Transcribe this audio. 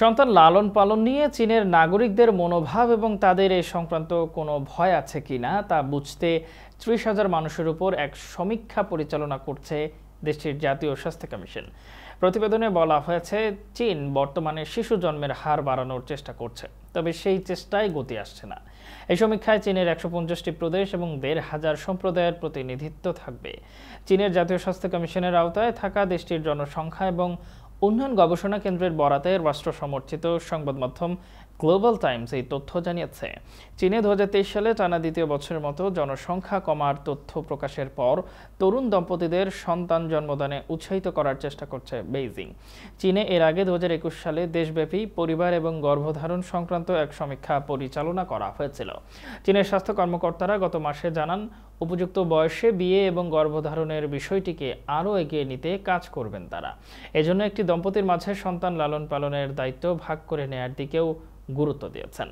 সন্তান লালন পালন নিয়ে চীনের নাগরিকদের মনোভাব এবং তাদের এ সংক্রান্ত কোনো ভয় আছে কি না তা বুঝতে ত্রিশ হাজার মানুষের উপর এক সমীক্ষা পরিচালনা করছে দেশটির জাতীয় স্বাস্থ্য কমিশন প্রতিবেদনে বলা হয়েছে চীন বর্তমানে শিশু জন্মের হার বাড়ানোর চেষ্টা করছে তবে সেই চেষ্টায় গতি আসছে না এই সমীক্ষায় চীনের একশো পঞ্চাশটি প্রদেশ এবং দেড় হাজার সম্প্রদায়ের প্রতিনিধিত্ব থাকবে চীনের জাতীয় স্বাস্থ্য কমিশনের আওতায় থাকা দেশটির জনসংখ্যা এবং উন্নয়ন গবেষণা কেন্দ্রের বরাতে রাষ্ট্র সমর্থিত সংবাদ মাধ্যম গ্লোবাল টাইমস এই তথ্য জানিয়েছে চীনে দু সালে টানা দ্বিতীয় বছরের মতো জনসংখ্যা কমার তথ্য প্রকাশের পর তরুণ দম্পতিদের সন্তান জন্মদানে উৎসাহিত করার চেষ্টা করছে বেইজিং চীনে এর আগে দু সালে দেশব্যাপী পরিবার এবং গর্ভধারণ সংক্রান্ত এক সমীক্ষা পরিচালনা করা হয়েছিল চীনের স্বাস্থ্য কর্মকর্তারা গত মাসে জানান উপযুক্ত বয়সে বিয়ে এবং গর্ভধারণের বিষয়টিকে আরও এগিয়ে নিতে কাজ করবেন তারা এজন্য একটি দম্পতির মাঝে সন্তান লালন পালনের দায়িত্ব ভাগ করে নেয়ার দিকেও গুরুত্ব দিয়েছেন